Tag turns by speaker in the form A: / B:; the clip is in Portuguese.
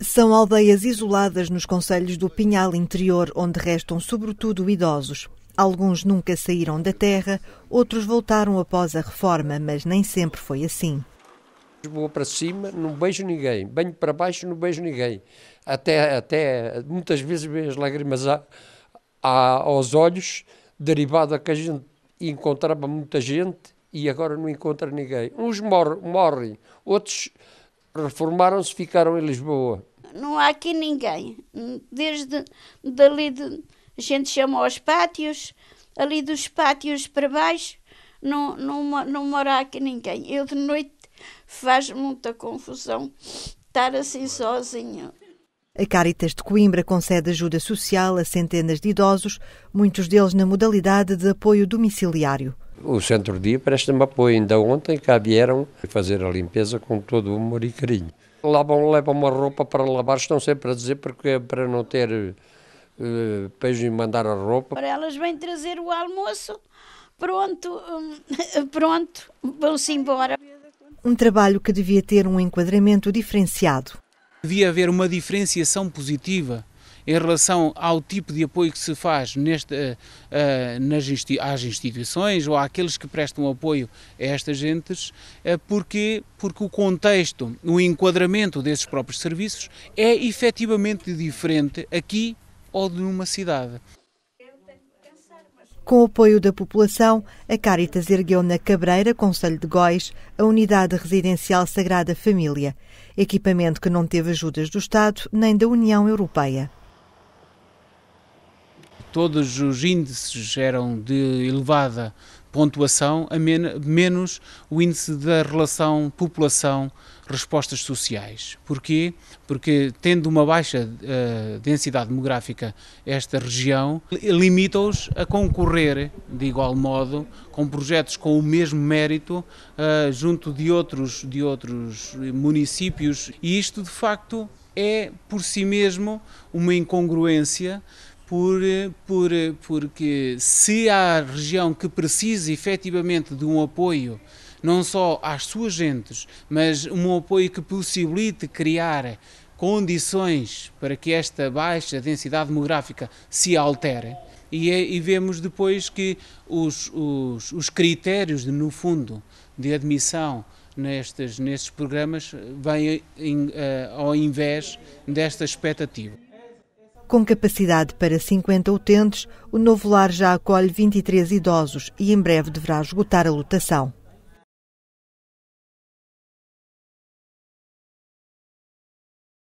A: São aldeias isoladas nos concelhos do Pinhal Interior, onde restam sobretudo idosos. Alguns nunca saíram da terra, outros voltaram após a reforma, mas nem sempre foi assim.
B: Vou para cima, não beijo ninguém. Venho para baixo, não beijo ninguém. Até, até muitas vezes vejo as lágrimas a, a, aos olhos, derivada que a gente encontrava muita gente e agora não encontra ninguém. Uns morrem, morrem outros reformaram-se, ficaram em Lisboa.
C: Não há aqui ninguém. Desde dali de, a gente chama aos pátios, ali dos pátios para baixo, não, não, não mora aqui ninguém. Eu de noite faz muita confusão estar assim sozinho.
A: A Caritas de Coimbra concede ajuda social a centenas de idosos, muitos deles na modalidade de apoio domiciliário.
B: O Centro Dia presta-me apoio. Ainda ontem cá vieram fazer a limpeza com todo o amor e carinho. Lavam, levam uma roupa para lavar, estão sempre a dizer porque, é para não ter uh, eh, e mandar a roupa. Para
C: elas vêm trazer o almoço, pronto, hum, pronto, vão-se embora.
A: Um trabalho que devia ter um enquadramento diferenciado.
D: Devia haver uma diferenciação positiva em relação ao tipo de apoio que se faz neste, uh, nas insti às instituições ou àqueles que prestam apoio a estas gentes, uh, porque, porque o contexto, o enquadramento desses próprios serviços é efetivamente diferente aqui ou numa cidade.
A: Com o apoio da população, a Caritas ergueu na Cabreira, Conselho de Góis, a unidade residencial Sagrada Família, equipamento que não teve ajudas do Estado nem da União Europeia
D: todos os índices eram de elevada pontuação, a men menos o índice da relação população-respostas sociais. Porquê? Porque, tendo uma baixa uh, densidade demográfica esta região, limita-os a concorrer, de igual modo, com projetos com o mesmo mérito uh, junto de outros, de outros municípios. E isto, de facto, é por si mesmo uma incongruência por, por, porque se há região que precisa efetivamente de um apoio, não só às suas gentes, mas um apoio que possibilite criar condições para que esta baixa densidade demográfica se altere. E, é, e vemos depois que os, os, os critérios, de, no fundo, de admissão nestes, nestes programas vêm em, uh, ao invés desta expectativa.
A: Com capacidade para 50 utentes, o novo lar já acolhe 23 idosos e em breve deverá esgotar a lotação.